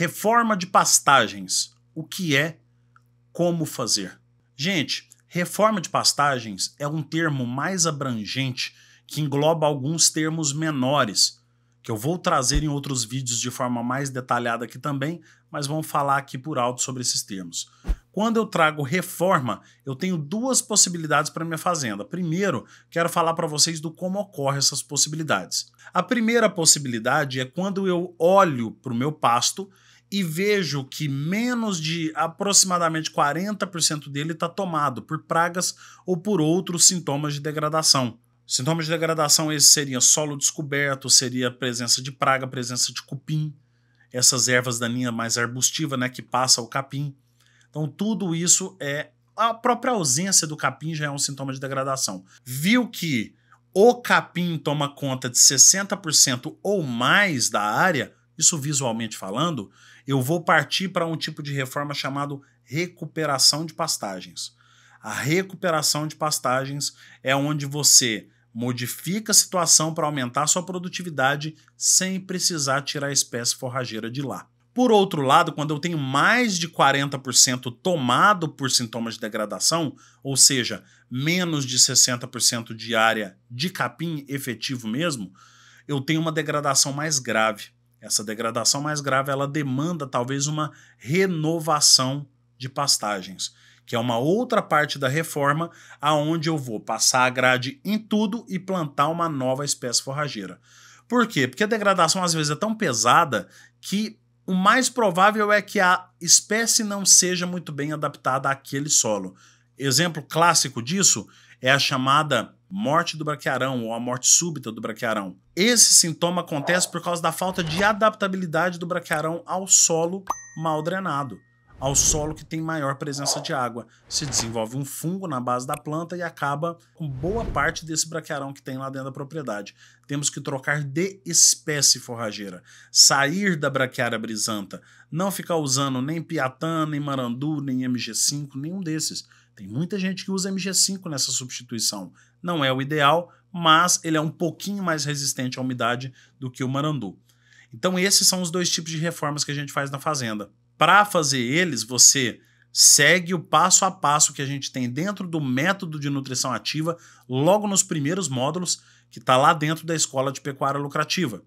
Reforma de pastagens. O que é? Como fazer? Gente, reforma de pastagens é um termo mais abrangente que engloba alguns termos menores, que eu vou trazer em outros vídeos de forma mais detalhada aqui também, mas vamos falar aqui por alto sobre esses termos. Quando eu trago reforma, eu tenho duas possibilidades para minha fazenda. Primeiro, quero falar para vocês do como ocorrem essas possibilidades. A primeira possibilidade é quando eu olho para o meu pasto e vejo que menos de aproximadamente 40% dele está tomado por pragas ou por outros sintomas de degradação. Sintomas de degradação esses seriam solo descoberto, seria presença de praga, presença de cupim, essas ervas daninhas mais arbustivas, né, que passa o capim. Então, tudo isso é. A própria ausência do capim já é um sintoma de degradação. Viu que o capim toma conta de 60% ou mais da área, isso visualmente falando, eu vou partir para um tipo de reforma chamado recuperação de pastagens. A recuperação de pastagens é onde você modifica a situação para aumentar sua produtividade sem precisar tirar a espécie forrageira de lá. Por outro lado, quando eu tenho mais de 40% tomado por sintomas de degradação, ou seja, menos de 60% de área de capim efetivo mesmo, eu tenho uma degradação mais grave. Essa degradação mais grave ela demanda talvez uma renovação de pastagens, que é uma outra parte da reforma aonde eu vou passar a grade em tudo e plantar uma nova espécie forrageira. Por quê? Porque a degradação às vezes é tão pesada que o mais provável é que a espécie não seja muito bem adaptada àquele solo. Exemplo clássico disso é a chamada morte do braquearão ou a morte súbita do braquearão. Esse sintoma acontece por causa da falta de adaptabilidade do braquearão ao solo mal drenado ao solo que tem maior presença de água. Se desenvolve um fungo na base da planta e acaba com boa parte desse braquearão que tem lá dentro da propriedade. Temos que trocar de espécie forrageira, sair da braquiária brisanta, não ficar usando nem piatã, nem marandu, nem MG5, nenhum desses. Tem muita gente que usa MG5 nessa substituição. Não é o ideal, mas ele é um pouquinho mais resistente à umidade do que o marandu. Então esses são os dois tipos de reformas que a gente faz na fazenda. Para fazer eles, você segue o passo a passo que a gente tem dentro do método de nutrição ativa, logo nos primeiros módulos, que está lá dentro da Escola de Pecuária Lucrativa.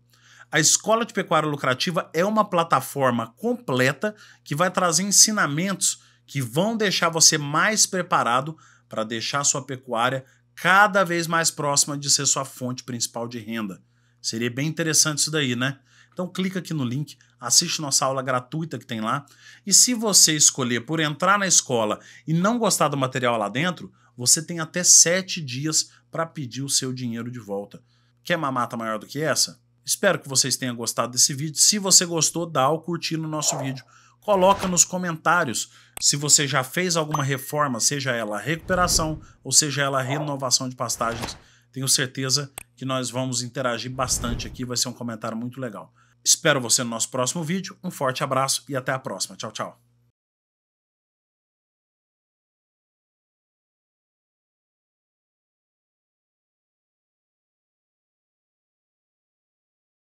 A Escola de Pecuária Lucrativa é uma plataforma completa que vai trazer ensinamentos que vão deixar você mais preparado para deixar sua pecuária cada vez mais próxima de ser sua fonte principal de renda. Seria bem interessante isso daí, né? Então clica aqui no link, assiste nossa aula gratuita que tem lá. E se você escolher por entrar na escola e não gostar do material lá dentro, você tem até sete dias para pedir o seu dinheiro de volta. Quer mamata maior do que essa? Espero que vocês tenham gostado desse vídeo. Se você gostou, dá o curtir no nosso vídeo. Coloca nos comentários se você já fez alguma reforma, seja ela recuperação ou seja ela renovação de pastagens. Tenho certeza que nós vamos interagir bastante aqui, vai ser um comentário muito legal. Espero você no nosso próximo vídeo. Um forte abraço e até a próxima. Tchau, tchau.